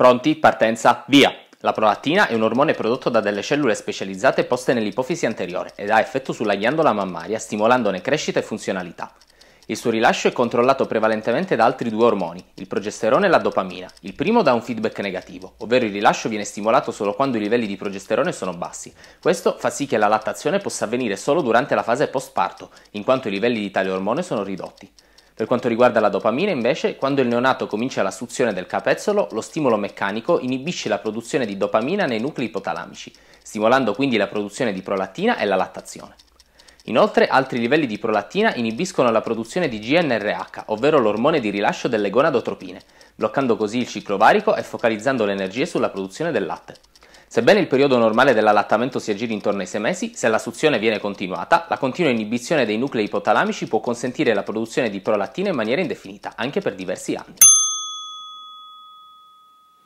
Pronti? Partenza, via! La prolattina è un ormone prodotto da delle cellule specializzate poste nell'ipofisi anteriore ed ha effetto sulla ghiandola mammaria stimolandone crescita e funzionalità. Il suo rilascio è controllato prevalentemente da altri due ormoni, il progesterone e la dopamina. Il primo dà un feedback negativo, ovvero il rilascio viene stimolato solo quando i livelli di progesterone sono bassi. Questo fa sì che la lattazione possa avvenire solo durante la fase postparto, in quanto i livelli di tale ormone sono ridotti. Per quanto riguarda la dopamina, invece, quando il neonato comincia la suzione del capezzolo, lo stimolo meccanico inibisce la produzione di dopamina nei nuclei ipotalamici, stimolando quindi la produzione di prolattina e la lattazione. Inoltre, altri livelli di prolattina inibiscono la produzione di GNRH, ovvero l'ormone di rilascio delle gonadotropine, bloccando così il ciclo varico e focalizzando l'energia sulla produzione del latte. Sebbene il periodo normale dell'allattamento si aggiri intorno ai 6 mesi, se la suzione viene continuata, la continua inibizione dei nuclei ipotalamici può consentire la produzione di prolattina in maniera indefinita, anche per diversi anni.